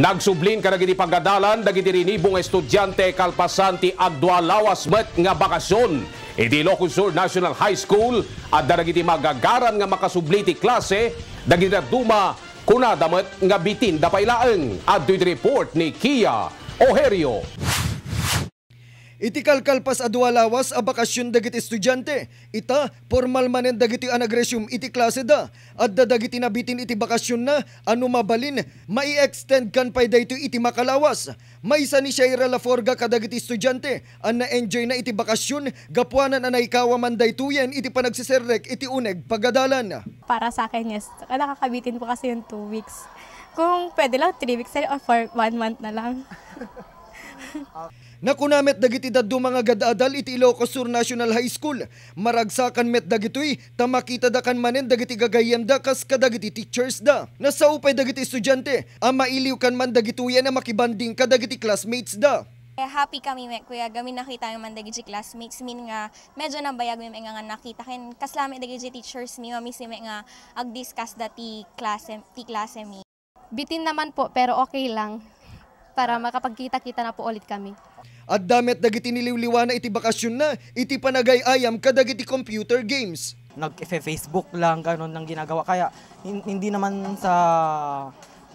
Nagsublin ka nagiti pagadalan, dagiti rinibong estudyante kalpasanti agdwa lawas met nga bakasyon. Iti Ilocos National High School at dagiti magagaran nga makasubli ti klase, dagiti duma kuna damet nga bitin da pailaeng. At report ni Kia Oherio. Iti kalkalpas adwa lawas a bakasyon dagiti estudyante. Ita, formal manen dagiti anagresyum iti klase da. At da dagiti nabitin iti bakasyon na, ano mabalin, mai-extend kan pay dayto iti makalawas. May isa ni Shaira Laforga kadagiti estudyante, an na-enjoy na iti bakasyon, gapuanan anay dayto daytuyen iti panagsiserrek iti uneg pagadalan. Para sa akin, yes. Nakakabitin po kasi yung 2 weeks. Kung pwede lang, 3 weeks or 4, 1 month na lang. Nakuna dagiti daddu mga gadadal iti Ilocos Sur National High School. Maragsakan met dagitoy, tamakita da kan manen dagiti gagayem da kas kadagiti teachers da. Nasaupay dagiti estudyante, ama iliw kan man dagituyan na makibanding kadagiti classmates da. Eh, happy kami met kuya, gamin nakita yung man dagiti classmates min nga medyo nabayag mi nga nakita ken kaslami dagiti teachers mi mami si nga agdiscuss discuss da ti klase ti klase mi. Bitin naman po pero okay lang para makapagkita-kita na po ulit kami. At damit dagiti niliwliwa na iti bakasyon na, iti panagay ayam kadagiti computer games. Nag-Facebook lang, ganun ang ginagawa. Kaya hindi naman sa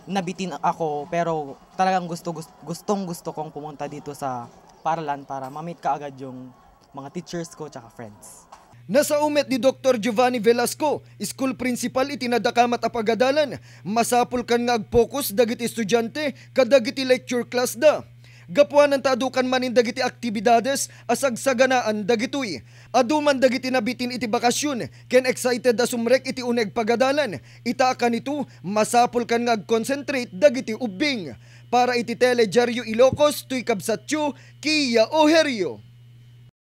nabitin ako pero talagang gusto, gusto gustong gusto kong pumunta dito sa Paralan para mamit meet ka agad yung mga teachers ko tsaka friends. Nasa umet ni Dr. Giovanni Velasco, school principal itinadakamat apagadalan, masapul kan nga ag dagiti estudyante kadagiti lecture class da. Gapuan ang taadukan manin dagiti aktibidades asagsaganaan dagitoy. Aduman dagiti nabitin iti bakasyon, ken excited sumrek iti uneg pagadalan. Itaakan nito, masapul kan nga agconcentrate dagiti ubing. Para iti telejaryo Ilocos, tuy kabsatyo, Kia Oherio.